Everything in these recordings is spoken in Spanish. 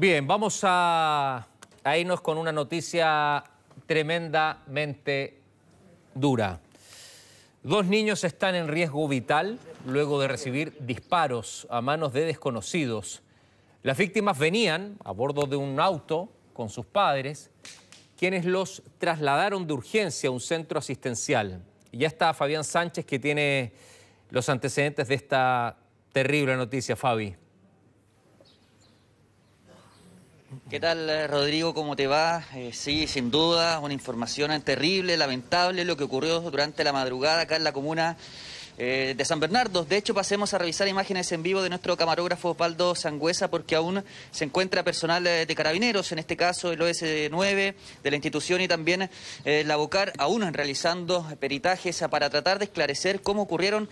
Bien, vamos a, irnos con una noticia tremendamente dura. Dos niños están en riesgo vital luego de recibir disparos a manos de desconocidos. Las víctimas venían a bordo de un auto con sus padres, quienes los trasladaron de urgencia a un centro asistencial. ya está Fabián Sánchez, que tiene los antecedentes de esta terrible noticia, Fabi. ¿Qué tal, eh, Rodrigo? ¿Cómo te va? Eh, sí, sin duda, una información terrible, lamentable, lo que ocurrió durante la madrugada acá en la comuna eh, de San Bernardo. De hecho, pasemos a revisar imágenes en vivo de nuestro camarógrafo Osvaldo Sangüesa, porque aún se encuentra personal de, carabineros, en este caso el OS9 de la institución y también eh, la BOCAR, aún realizando peritajes para tratar de esclarecer cómo ocurrieron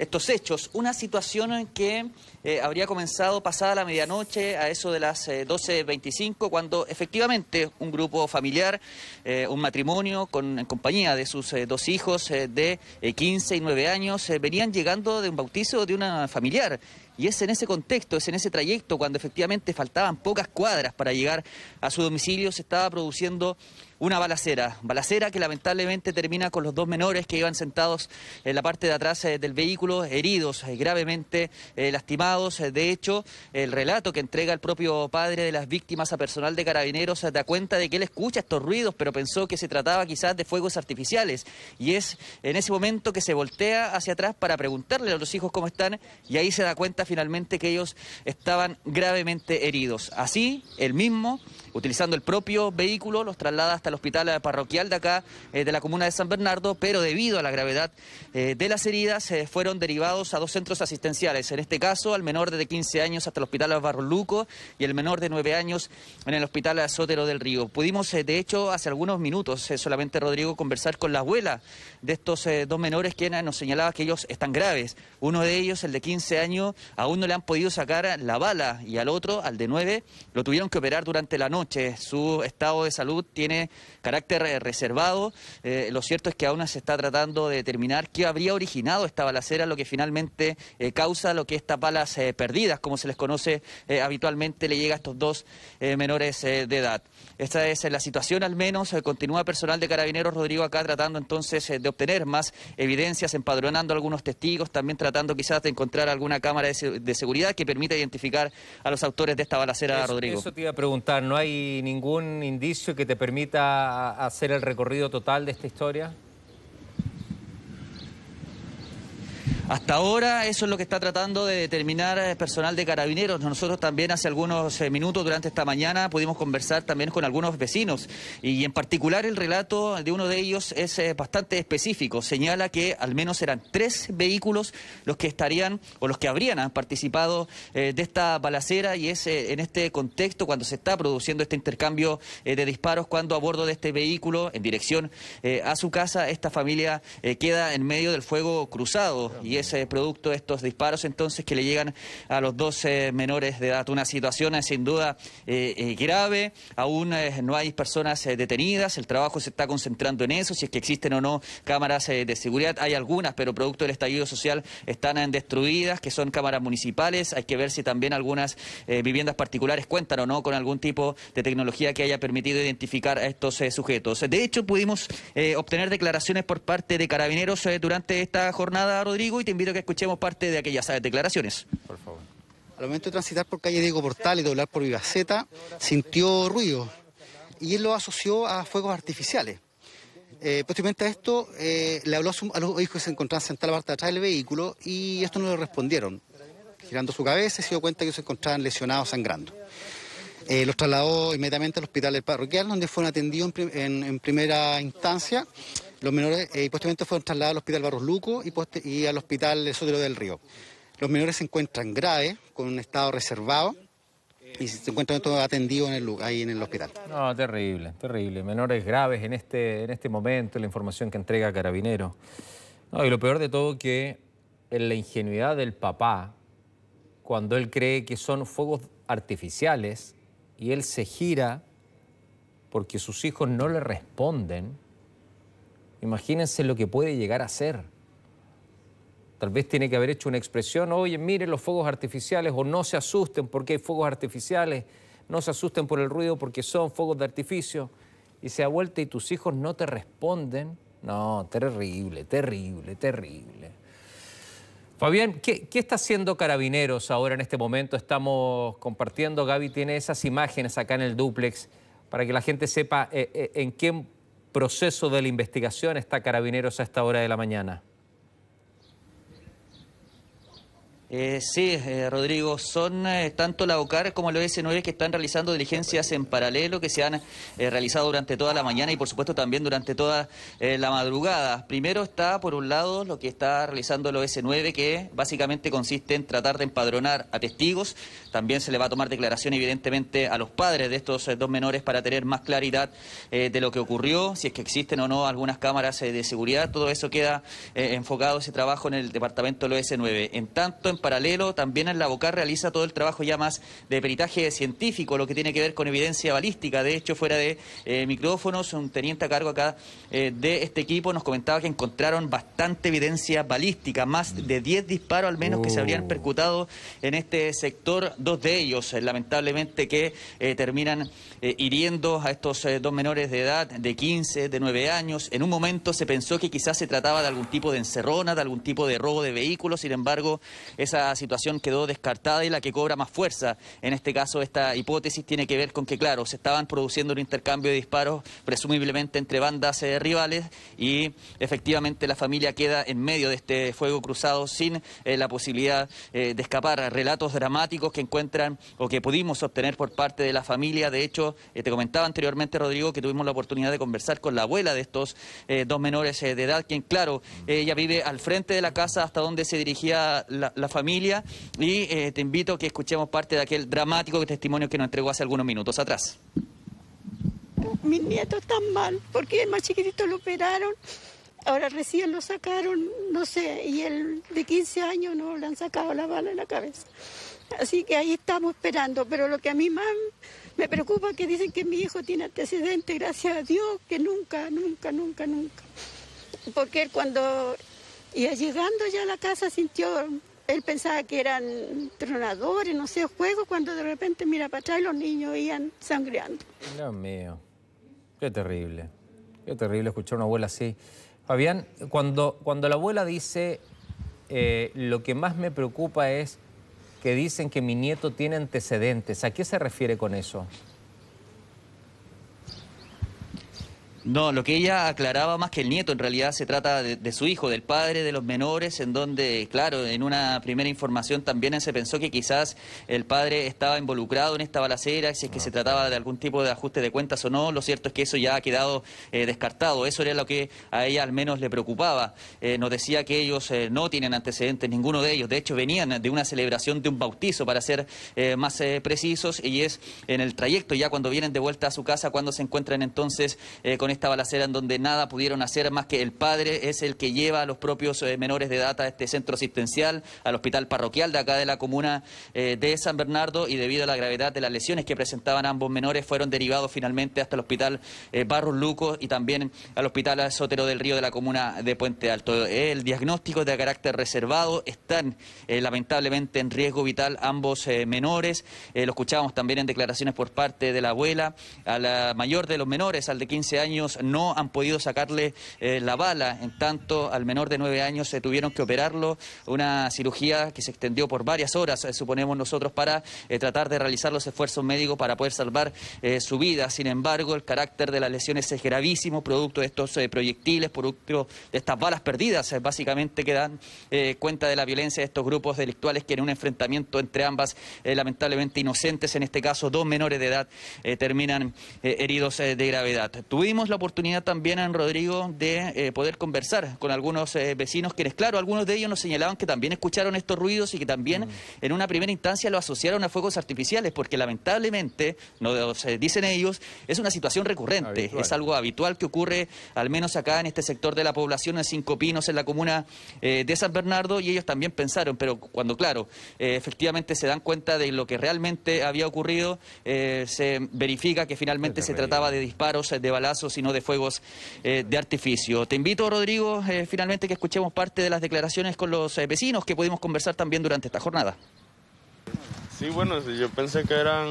estos hechos. Una situación en que eh, habría comenzado pasada la medianoche, a eso de las 12.25, eh, cuando efectivamente un grupo familiar, eh, un matrimonio con, en compañía de sus dos hijos de 15 y 9 años, venían llegando de un bautizo de una familiar y es en ese contexto, es en ese trayecto, cuando efectivamente faltaban pocas cuadras para llegar a su domicilio, se estaba produciendo una balacera. Balacera que lamentablemente termina con los dos menores que iban sentados en la parte de atrás eh, del vehículo, heridos, eh, gravemente eh, lastimados. De hecho, el relato que entrega el propio padre de las víctimas a personal de carabineros se da cuenta de que él escucha estos ruidos, pero pensó que se trataba quizás de fuegos artificiales. Y es en ese momento que se voltea hacia atrás para preguntarle a los hijos cómo están y ahí se da cuenta finalmente que ellos estaban gravemente heridos. Así, el mismo utilizando el propio vehículo, los traslada hasta el hospital parroquial de acá, eh, de la comuna de San Bernardo, pero debido a la gravedad eh, de las heridas, eh, fueron derivados a dos centros asistenciales. En este caso, al menor de 15 años hasta el hospital Barro Luco y el menor de 9 años en el hospital Sotero del Río. Pudimos, de hecho, hace algunos minutos solamente, Rodrigo, conversar con la abuela de estos dos menores, quien nos señalaba que ellos están graves. Uno de ellos, el de 15 años, aún no le han podido sacar la bala y al otro, al de 9, lo tuvieron que operar durante la noche. Su estado de salud tiene carácter eh, reservado. Eh, lo cierto es que aún se está tratando de determinar qué habría originado esta balacera, lo que finalmente eh, causa lo que estas balas perdidas, como se les conoce habitualmente, le llega a estos dos menores de edad. Esta es la situación al menos. continúa personal de Carabineros Rodrigo acá tratando entonces de obtener más evidencias, empadronando algunos testigos, también tratando quizás de encontrar alguna cámara de, seguridad que permita identificar a los autores de esta balacera, Rodrigo. Eso te iba a preguntar, ¿no hay hay ningún indicio que te permita hacer el recorrido total de esta historia? Hasta ahora eso es lo que está tratando de determinar el personal de carabineros. Nosotros también hace algunos eh, minutos durante esta mañana pudimos conversar también con algunos vecinos y en particular el relato de uno de ellos es eh, bastante específico. Señala que al menos eran tres vehículos los que estarían o los que habrían participado eh, de esta balacera y es en este contexto cuando se está produciendo este intercambio de disparos cuando a bordo de este vehículo en dirección a su casa esta familia queda en medio del fuego cruzado es producto de estos disparos entonces que le llegan a los 12 menores de edad. Una situación eh, sin duda eh, eh, grave, aún no hay personas detenidas, el trabajo se está concentrando en eso, si es que existen o no cámaras de seguridad, hay algunas, pero producto del estallido social están destruidas, que son cámaras municipales, hay que ver si también algunas viviendas particulares cuentan o no con algún tipo de tecnología que haya permitido identificar a estos sujetos. De hecho, pudimos obtener declaraciones por parte de carabineros durante esta jornada, Rodrigo, y invito a que escuchemos parte de aquellas declaraciones. Por favor. Al momento de transitar por calle Diego Portal y doblar por Vivaceta, sintió ruido y él lo asoció a fuegos artificiales. Eh, posteriormente a esto, eh, le habló a, los hijos que se encontraban sentados a la parte de atrás del vehículo y estos no le respondieron. Girando su cabeza, se dio cuenta que se encontraban lesionados, sangrando. Eh, los trasladó inmediatamente al hospital del parroquial, donde fueron atendidos en primera instancia los menores y eh, fueron trasladados al Hospital Barros Luco y, al Hospital Sotero del Río. Los menores se encuentran graves, con un estado reservado, y se encuentran todos atendidos en el, ahí en el hospital. No, terrible, terrible. Menores graves en este, en este momento, la información que entrega Carabinero. y lo peor de todo que en la ingenuidad del papá, cuando él cree que son fuegos artificiales y él se gira porque sus hijos no le responden, Imagínense lo que puede llegar a ser. Tal vez tiene que haber hecho una expresión, oye, miren los fuegos artificiales o no se asusten porque hay fuegos artificiales, no se asusten por el ruido porque son fuegos de artificio. Y se ha vuelto y tus hijos no te responden. No, terrible, terrible, terrible. Fabián, ¿qué, está haciendo Carabineros ahora en este momento? Estamos compartiendo, Gaby tiene esas imágenes acá en el duplex para que la gente sepa eh, eh, en qué proceso de la investigación está Carabineros a esta hora de la mañana? Eh, sí, eh, Rodrigo, son eh, tanto la OCAR como el OS9 que están realizando diligencias en paralelo que se han eh, realizado durante toda la mañana y por supuesto también durante toda la madrugada. Primero está, por un lado, lo que está realizando el OS9 que básicamente consiste en tratar de empadronar a testigos. También se le va a tomar declaración evidentemente a los padres de estos dos menores para tener más claridad de lo que ocurrió, si es que existen o no algunas cámaras de seguridad. Todo eso queda enfocado, ese trabajo en el departamento del OS9. En tanto, en paralelo también en la Boca realiza todo el trabajo ya más de peritaje científico, lo que tiene que ver con evidencia balística. De hecho, fuera de eh, micrófonos, un teniente a cargo acá eh, de este equipo nos comentaba que encontraron bastante evidencia balística, más de 10 disparos al menos que se habrían oh. percutado en este sector, dos de ellos eh, lamentablemente que terminan hiriendo a estos dos menores de edad de 15, de 9 años. En un momento se pensó que quizás se trataba de algún tipo de encerrona, de algún tipo de robo de vehículos, sin embargo, es esa situación quedó descartada y la que cobra más fuerza, en este caso esta hipótesis, tiene que ver con que, claro, se estaban produciendo un intercambio de disparos, presumiblemente entre bandas eh, rivales, y efectivamente la familia queda en medio de este fuego cruzado sin eh, la posibilidad eh, de escapar. Relatos dramáticos que encuentran o que pudimos obtener por parte de la familia. De hecho, te comentaba anteriormente, Rodrigo, que tuvimos la oportunidad de conversar con la abuela de estos dos menores de edad, quien, claro, ella vive al frente de la casa hasta donde se dirigía la familia familia y eh, te invito a que escuchemos parte de aquel dramático testimonio que nos entregó hace algunos minutos atrás. Mis nietos están mal, porque el más chiquitito lo operaron, ahora recién lo sacaron, no sé, y el de 15 años no le han sacado la bala en la cabeza. Así que ahí estamos esperando, pero lo que a mí más me preocupa es que dicen que mi hijo tiene antecedente, gracias a Dios, que nunca, nunca, nunca, nunca. Porque él cuando y llegando ya a la casa sintió él pensaba que eran tronadores, no sé, juegos, cuando de repente mira para atrás y los niños iban sangreando. Dios mío, qué terrible, qué terrible escuchar a una abuela así. Fabián, cuando, cuando la abuela dice, eh, lo que más me preocupa es que dicen que mi nieto tiene antecedentes, ¿a qué se refiere con eso? No, lo que ella aclaraba más que el nieto, en realidad se trata de, de, su hijo, del padre de los menores, en donde, claro, en una primera información también se pensó que quizás el padre estaba involucrado en esta balacera, si es que ah, se trataba de algún tipo de ajuste de cuentas o no. Lo cierto es que eso ya ha quedado eh, descartado. Eso era lo que a ella al menos le preocupaba. Eh, nos decía que ellos eh, no tienen antecedentes, ninguno de ellos. De hecho, venían de una celebración de un bautizo, para ser eh, más precisos, y es en el trayecto, ya cuando vienen de vuelta a su casa, cuando se encuentran entonces con esta balacera en donde nada pudieron hacer más que el padre es el que lleva a los propios eh, menores de edad a este centro asistencial, al hospital parroquial de acá de la comuna eh, de San Bernardo y debido a la gravedad de las lesiones que presentaban ambos menores fueron derivados finalmente hasta el hospital eh, Barros Luco y también al hospital Azotero del Río de la comuna de Puente Alto. El diagnóstico es de carácter reservado están lamentablemente en riesgo vital ambos menores. lo escuchábamos también en declaraciones por parte de la abuela, a la mayor de los menores, al de 15 años no han podido sacarle eh, la bala, en tanto al menor de nueve años se eh, tuvieron que operarlo, una cirugía que se extendió por varias horas, eh, suponemos nosotros, para tratar de realizar los esfuerzos médicos para poder salvar su vida. Sin embargo, el carácter de las lesiones es gravísimo, producto de estos proyectiles, producto de estas balas perdidas, básicamente que dan cuenta de la violencia de estos grupos delictuales que en un enfrentamiento entre ambas, lamentablemente inocentes, en este caso dos menores de edad, terminan heridos de gravedad. Tuvimos la oportunidad también a Rodrigo de eh, poder conversar con algunos eh, vecinos, quienes, claro, algunos de ellos nos señalaban que también escucharon estos ruidos y que también mm. en una primera instancia lo asociaron a fuegos artificiales, porque lamentablemente, nos dicen ellos, es una situación recurrente, es algo habitual que ocurre al menos acá en este sector de la población, en Cinco Pinos, en la comuna eh, de San Bernardo, y ellos también pensaron, pero cuando, claro, efectivamente se dan cuenta de lo que realmente había ocurrido, se verifica que finalmente se trataba de disparos, de balazos sino de fuegos eh, de artificio. Te invito, Rodrigo, eh, finalmente que escuchemos parte de las declaraciones con los eh, vecinos que pudimos conversar también durante esta jornada. Sí, bueno, yo pensé que eran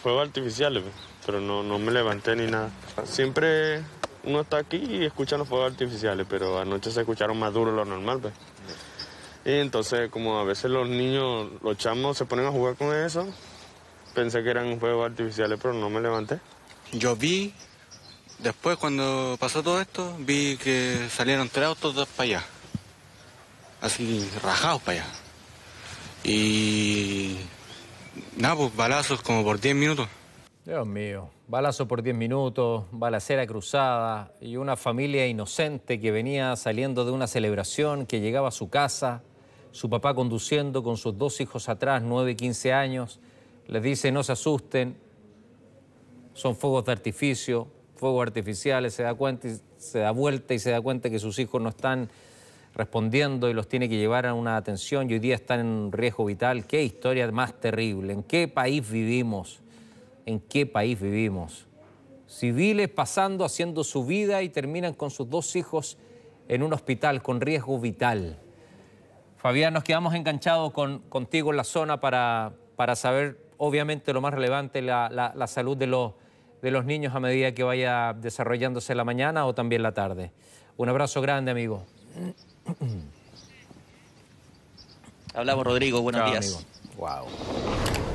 fuegos artificiales, pero no, no me levanté ni nada. Siempre uno está aquí y escucha los fuegos artificiales, pero anoche se escucharon más duros lo normal. Pues. Y entonces, como a veces los niños, los chamos se ponen a jugar con eso, pensé que eran fuegos artificiales, pero no me levanté. Yo vi Después, cuando pasó todo esto, vi que salieron tres autos para allá. Así, rajados para allá. Y. Nada, pues balazos como por 10 minutos. Dios mío, balazos por 10 minutos, balacera cruzada y una familia inocente que venía saliendo de una celebración, que llegaba a su casa, su papá conduciendo con sus dos hijos atrás, 9 y 15 años, les dice no se asusten, son fuegos de artificio, fuegos artificiales, se da cuenta y se da vuelta y se da cuenta que sus hijos no están respondiendo y los tiene que llevar a una atención y hoy día están en riesgo vital. Qué historia más terrible, en qué país vivimos, en qué país vivimos. Civiles pasando, haciendo su vida y terminan con sus dos hijos en un hospital con riesgo vital. Fabián, nos quedamos enganchados con, contigo en la zona para, para saber, obviamente, lo más relevante, la salud de los de los niños a medida que vaya desarrollándose la mañana o también la tarde. Un abrazo grande, amigo. Hablamos, Rodrigo. Buenos días.